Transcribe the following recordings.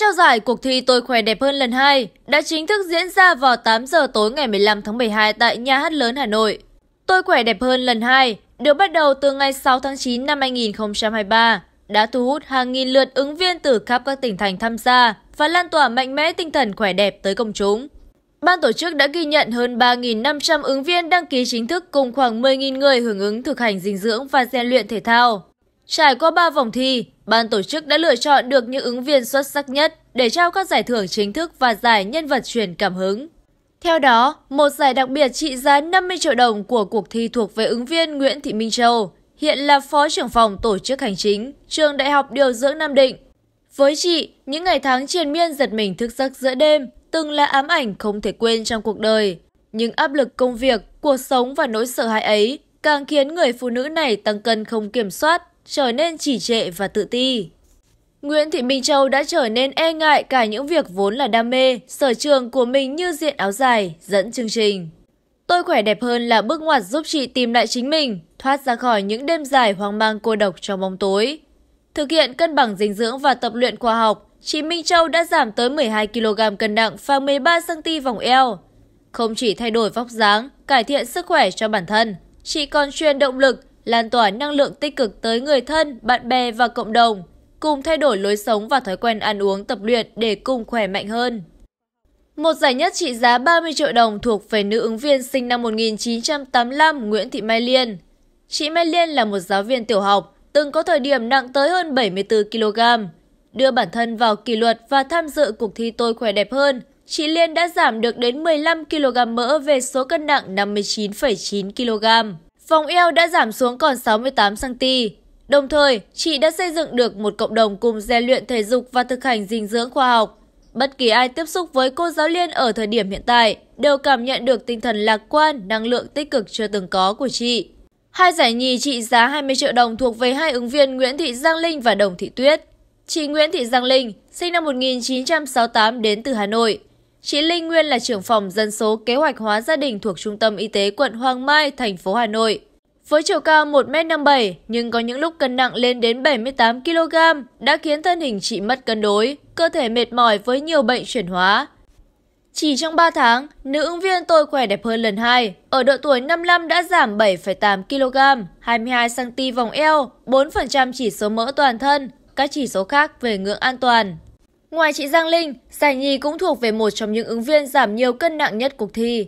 trao giải cuộc thi Tôi khỏe đẹp hơn lần 2 đã chính thức diễn ra vào 8 giờ tối ngày 15 tháng 12 tại Nhà hát lớn Hà Nội. Tôi khỏe đẹp hơn lần 2 được bắt đầu từ ngày 6 tháng 9 năm 2023 đã thu hút hàng nghìn lượt ứng viên từ khắp các tỉnh thành tham gia và lan tỏa mạnh mẽ tinh thần khỏe đẹp tới công chúng. Ban tổ chức đã ghi nhận hơn 3.500 ứng viên đăng ký chính thức cùng khoảng 10.000 người hưởng ứng thực hành dinh dưỡng và rèn luyện thể thao. Trải qua 3 vòng thi, ban tổ chức đã lựa chọn được những ứng viên xuất sắc nhất để trao các giải thưởng chính thức và giải nhân vật truyền cảm hứng. Theo đó, một giải đặc biệt trị giá 50 triệu đồng của cuộc thi thuộc về ứng viên Nguyễn Thị Minh Châu, hiện là Phó trưởng phòng Tổ chức Hành chính, Trường Đại học Điều dưỡng Nam Định. Với chị, những ngày tháng triền miên giật mình thức giấc giữa đêm từng là ám ảnh không thể quên trong cuộc đời. Nhưng áp lực công việc, cuộc sống và nỗi sợ hãi ấy càng khiến người phụ nữ này tăng cân không kiểm soát, trở nên chỉ trệ và tự ti nguyễn thị minh châu đã trở nên e ngại cả những việc vốn là đam mê sở trường của mình như diện áo dài dẫn chương trình tôi khỏe đẹp hơn là bước ngoặt giúp chị tìm lại chính mình thoát ra khỏi những đêm dài hoang mang cô độc trong bóng tối thực hiện cân bằng dinh dưỡng và tập luyện khoa học chị minh châu đã giảm tới 12 kg cân nặng và 13 cm vòng eo không chỉ thay đổi vóc dáng cải thiện sức khỏe cho bản thân chị còn truyền động lực lan tỏa năng lượng tích cực tới người thân bạn bè và cộng đồng cùng thay đổi lối sống và thói quen ăn uống tập luyện để cùng khỏe mạnh hơn. Một giải nhất trị giá 30 triệu đồng thuộc về nữ ứng viên sinh năm 1985 Nguyễn Thị Mai Liên. Chị Mai Liên là một giáo viên tiểu học, từng có thời điểm nặng tới hơn 74 kg. Đưa bản thân vào kỷ luật và tham dự cuộc thi Tôi Khỏe Đẹp Hơn, chị Liên đã giảm được đến 15 kg mỡ về số cân nặng 59,9 kg. Vòng eo đã giảm xuống còn 68 cm, đồng thời chị đã xây dựng được một cộng đồng cùng rèn luyện thể dục và thực hành dinh dưỡng khoa học bất kỳ ai tiếp xúc với cô giáo liên ở thời điểm hiện tại đều cảm nhận được tinh thần lạc quan năng lượng tích cực chưa từng có của chị hai giải nhì trị giá 20 triệu đồng thuộc về hai ứng viên nguyễn thị giang linh và đồng thị tuyết chị nguyễn thị giang linh sinh năm 1968 đến từ hà nội Chị Linh Nguyên là trưởng phòng dân số kế hoạch hóa gia đình thuộc Trung tâm Y tế quận Hoàng Mai, thành phố Hà Nội. Với chiều cao 1m57 nhưng có những lúc cân nặng lên đến 78 kg đã khiến thân hình chị mất cân đối, cơ thể mệt mỏi với nhiều bệnh chuyển hóa. Chỉ trong 3 tháng, nữ ứng viên tôi khỏe đẹp hơn lần 2, ở độ tuổi 55 đã giảm 7,8 kg, 22 cm vòng eo, 4% chỉ số mỡ toàn thân, các chỉ số khác về ngưỡng an toàn. Ngoài chị Giang Linh, Giải Nhi cũng thuộc về một trong những ứng viên giảm nhiều cân nặng nhất cuộc thi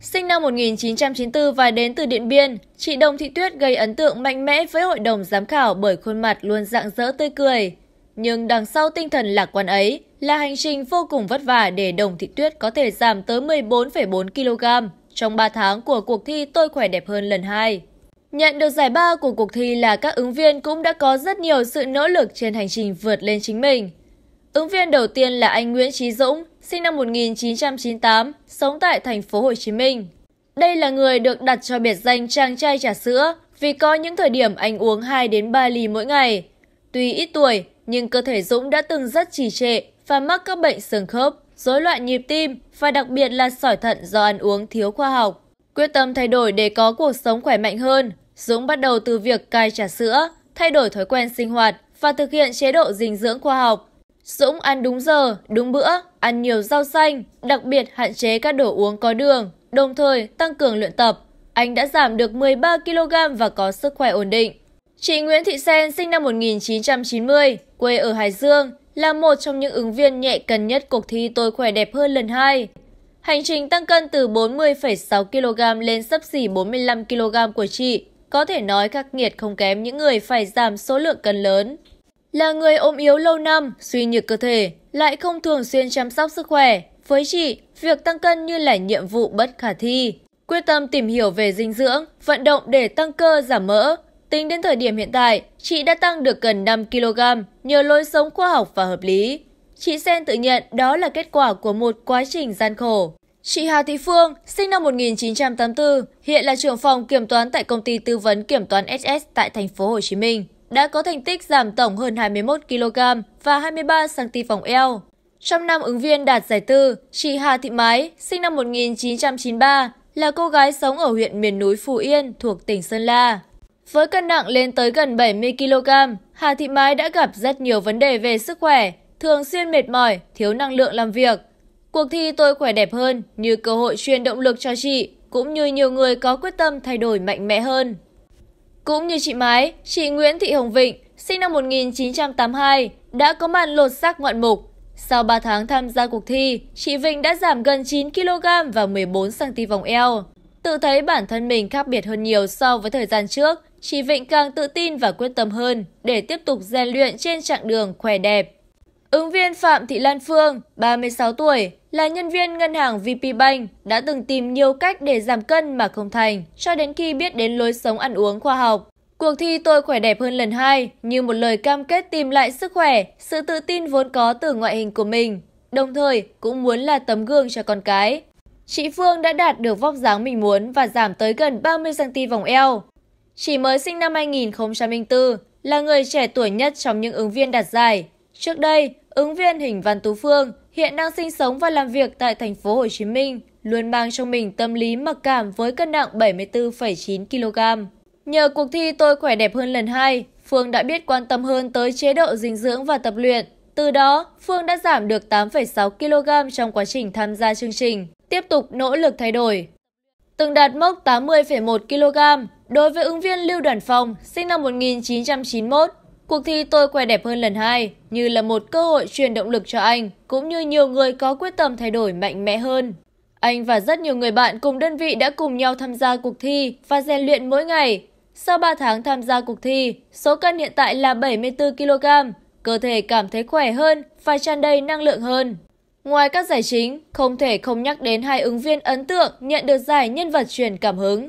Sinh năm 1994 và đến từ Điện Biên, chị Đồng Thị Tuyết gây ấn tượng mạnh mẽ với hội đồng giám khảo bởi khuôn mặt luôn rạng rỡ tươi cười. Nhưng đằng sau tinh thần lạc quan ấy là hành trình vô cùng vất vả để Đồng Thị Tuyết có thể giảm tới 14,4 kg trong 3 tháng của cuộc thi Tôi Khỏe Đẹp Hơn lần 2. Nhận được giải ba của cuộc thi là các ứng viên cũng đã có rất nhiều sự nỗ lực trên hành trình vượt lên chính mình ứng viên đầu tiên là anh nguyễn trí dũng sinh năm một nghìn chín trăm chín mươi tám sống tại tp hcm đây là người được đặt cho biệt danh chàng trai trà sữa vì có những thời điểm anh uống hai đến ba ly mỗi ngày tuy ít tuổi nhưng cơ thể dũng đã từng rất trì trệ và mắc các bệnh xương khớp rối loạn nhịp tim và đặc biệt là sỏi thận do ăn uống thiếu khoa học quyết tâm thay đổi để có cuộc sống khỏe mạnh hơn dũng bắt đầu từ việc cai trà sữa thay đổi thói quen sinh hoạt và thực hiện chế độ dinh dưỡng khoa học dũng ăn đúng giờ đúng bữa ăn nhiều rau xanh đặc biệt hạn chế các đồ uống có đường đồng thời tăng cường luyện tập anh đã giảm được 13 kg và có sức khỏe ổn định. Chị Nguyễn Thị Sen sinh năm 1990, quê ở Hải Dương, là một trong những ứng viên nhẹ cần nhất cuộc thi Tôi khỏe đẹp hơn lần hai. Hành trình tăng cân từ 40,6 kg lên sấp xỉ 45 kg của chị có thể nói khắc nghiệt không kém những người phải giảm số lượng cân lớn là người ôm yếu lâu năm suy nhược cơ thể lại không thường xuyên chăm sóc sức khỏe với chị việc tăng cân như là nhiệm vụ bất khả thi quyết tâm tìm hiểu về dinh dưỡng vận động để tăng cơ giảm mỡ tính đến thời điểm hiện tại chị đã tăng được gần 5 kg nhờ lối sống khoa học và hợp lý chị Sen tự nhận đó là kết quả của một quá trình gian khổ Chị Hà Thị Phương, sinh năm 1984, hiện là trưởng phòng kiểm toán tại công ty tư vấn kiểm toán SS tại thành phố Hồ Chí Minh đã có thành tích giảm tổng hơn 21 kg và 23 cm vòng eo. Trong năm ứng viên đạt giải tư, chị Hà Thị Mái, sinh năm 1993, là cô gái sống ở huyện miền núi Phú Yên thuộc tỉnh Sơn La. Với cân nặng lên tới gần 70 kg, Hà Thị Mái đã gặp rất nhiều vấn đề về sức khỏe, thường xuyên mệt mỏi, thiếu năng lượng làm việc. Cuộc thi Tôi khỏe đẹp hơn như cơ hội truyền động lực cho chị, cũng như nhiều người có quyết tâm thay đổi mạnh mẽ hơn. Cũng như chị Mái, chị Nguyễn Thị Hồng Vịnh, sinh năm 1982, đã có màn lột xác ngoạn mục. Sau 3 tháng tham gia cuộc thi, chị Vịnh đã giảm gần 9kg và 14cm vòng eo. Tự thấy bản thân mình khác biệt hơn nhiều so với thời gian trước, chị Vịnh càng tự tin và quyết tâm hơn để tiếp tục rèn luyện trên chặng đường khỏe đẹp. Ứng viên Phạm Thị Lan Phương, 36 tuổi, là nhân viên ngân hàng VP Bank, đã từng tìm nhiều cách để giảm cân mà không thành, cho đến khi biết đến lối sống ăn uống khoa học. Cuộc thi Tôi khỏe đẹp hơn lần hai, như một lời cam kết tìm lại sức khỏe, sự tự tin vốn có từ ngoại hình của mình, đồng thời cũng muốn là tấm gương cho con cái. Chị Phương đã đạt được vóc dáng mình muốn và giảm tới gần 30cm vòng eo. Chỉ mới sinh năm 2004, là người trẻ tuổi nhất trong những ứng viên đạt giải Trước đây, ứng viên Hình Văn Tú Phương hiện đang sinh sống và làm việc tại thành phố Hồ Chí Minh, luôn mang trong mình tâm lý mặc cảm với cân nặng 74,9 kg. Nhờ cuộc thi Tôi khỏe đẹp hơn lần hai, Phương đã biết quan tâm hơn tới chế độ dinh dưỡng và tập luyện. Từ đó, Phương đã giảm được 8,6 kg trong quá trình tham gia chương trình, tiếp tục nỗ lực thay đổi. Từng đạt mốc 80,1 kg đối với ứng viên Lưu Đoàn Phong, sinh năm 1991, cuộc thi tôi khỏe đẹp hơn lần hai như là một cơ hội truyền động lực cho anh cũng như nhiều người có quyết tâm thay đổi mạnh mẽ hơn anh và rất nhiều người bạn cùng đơn vị đã cùng nhau tham gia cuộc thi và rèn luyện mỗi ngày sau 3 tháng tham gia cuộc thi số cân hiện tại là 74 kg cơ thể cảm thấy khỏe hơn và tràn đầy năng lượng hơn ngoài các giải chính không thể không nhắc đến hai ứng viên ấn tượng nhận được giải nhân vật truyền cảm hứng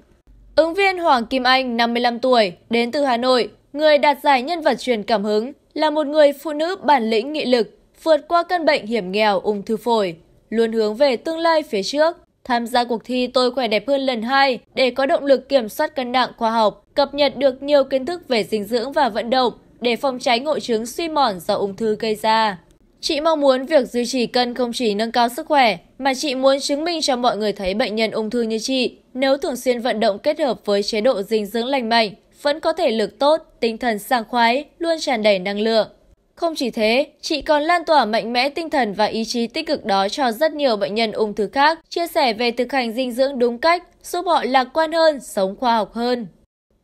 Ứng viên Hoàng Kim Anh, 55 tuổi, đến từ Hà Nội, Người đạt giải nhân vật truyền cảm hứng là một người phụ nữ bản lĩnh nghị lực, vượt qua căn bệnh hiểm nghèo ung thư phổi, luôn hướng về tương lai phía trước. Tham gia cuộc thi Tôi khỏe đẹp hơn lần hai để có động lực kiểm soát cân nặng khoa học, cập nhật được nhiều kiến thức về dinh dưỡng và vận động để phòng tránh hội chứng suy mòn do ung thư gây ra. Chị mong muốn việc duy trì cân không chỉ nâng cao sức khỏe, mà chị muốn chứng minh cho mọi người thấy bệnh nhân ung thư như chị, nếu thường xuyên vận động kết hợp với chế độ dinh dưỡng lành mạnh, vẫn có thể lực tốt, tinh thần sảng khoái, luôn tràn đầy năng lượng. Không chỉ thế, chị còn lan tỏa mạnh mẽ tinh thần và ý chí tích cực đó cho rất nhiều bệnh nhân ung thư khác, chia sẻ về thực hành dinh dưỡng đúng cách, giúp họ lạc quan hơn, sống khoa học hơn.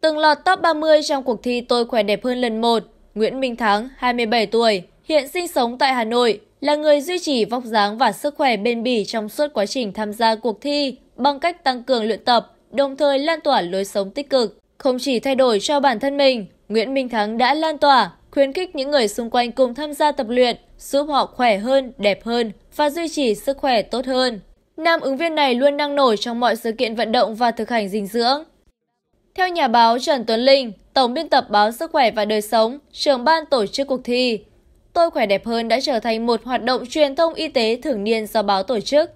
Từng lọt top 30 trong cuộc thi Tôi khỏe đẹp hơn lần 1, Nguyễn Minh Thắng, 27 tuổi, hiện sinh sống tại Hà Nội, là người duy trì vóc dáng và sức khỏe bền bỉ trong suốt quá trình tham gia cuộc thi bằng cách tăng cường luyện tập, đồng thời lan tỏa lối sống tích cực, không chỉ thay đổi cho bản thân mình nguyễn minh thắng đã lan tỏa khuyến khích những người xung quanh cùng tham gia tập luyện giúp họ khỏe hơn đẹp hơn và duy trì sức khỏe tốt hơn nam ứng viên này luôn năng nổi trong mọi sự kiện vận động và thực hành dinh dưỡng theo nhà báo trần tuấn linh tổng biên tập báo sức khỏe và đời sống trưởng ban tổ chức cuộc thi tôi khỏe đẹp hơn đã trở thành một hoạt động truyền thông y tế thường niên do báo tổ chức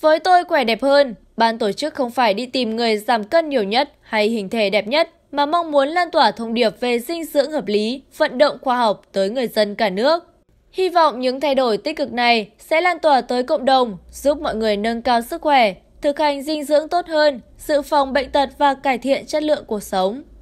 với tôi khỏe đẹp hơn ban tổ chức không phải đi tìm người giảm cân nhiều nhất hay hình thể đẹp nhất mà mong muốn lan tỏa thông điệp về dinh dưỡng hợp lý vận động khoa học tới người dân cả nước hy vọng những thay đổi tích cực này sẽ lan tỏa tới cộng đồng giúp mọi người nâng cao sức khỏe thực hành dinh dưỡng tốt hơn dự phòng bệnh tật và cải thiện chất lượng cuộc sống